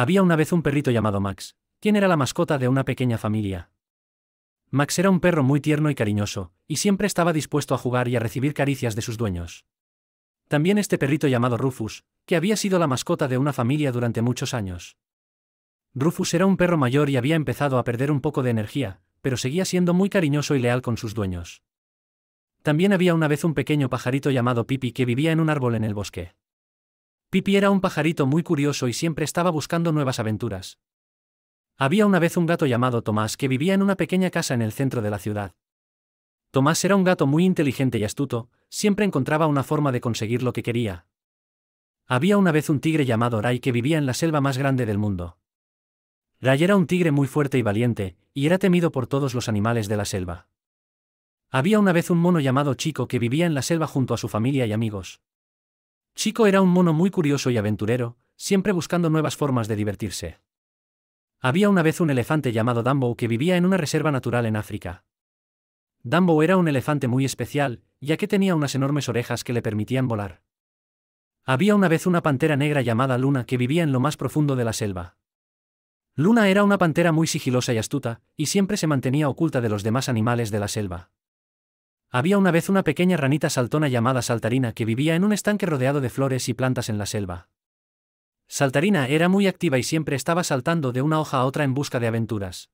Había una vez un perrito llamado Max, quien era la mascota de una pequeña familia. Max era un perro muy tierno y cariñoso, y siempre estaba dispuesto a jugar y a recibir caricias de sus dueños. También este perrito llamado Rufus, que había sido la mascota de una familia durante muchos años. Rufus era un perro mayor y había empezado a perder un poco de energía, pero seguía siendo muy cariñoso y leal con sus dueños. También había una vez un pequeño pajarito llamado Pipi que vivía en un árbol en el bosque. Pipi era un pajarito muy curioso y siempre estaba buscando nuevas aventuras. Había una vez un gato llamado Tomás que vivía en una pequeña casa en el centro de la ciudad. Tomás era un gato muy inteligente y astuto, siempre encontraba una forma de conseguir lo que quería. Había una vez un tigre llamado Ray que vivía en la selva más grande del mundo. Ray era un tigre muy fuerte y valiente, y era temido por todos los animales de la selva. Había una vez un mono llamado Chico que vivía en la selva junto a su familia y amigos. Chico era un mono muy curioso y aventurero, siempre buscando nuevas formas de divertirse. Había una vez un elefante llamado Dumbo que vivía en una reserva natural en África. Dumbo era un elefante muy especial, ya que tenía unas enormes orejas que le permitían volar. Había una vez una pantera negra llamada Luna que vivía en lo más profundo de la selva. Luna era una pantera muy sigilosa y astuta, y siempre se mantenía oculta de los demás animales de la selva. Había una vez una pequeña ranita saltona llamada Saltarina que vivía en un estanque rodeado de flores y plantas en la selva. Saltarina era muy activa y siempre estaba saltando de una hoja a otra en busca de aventuras.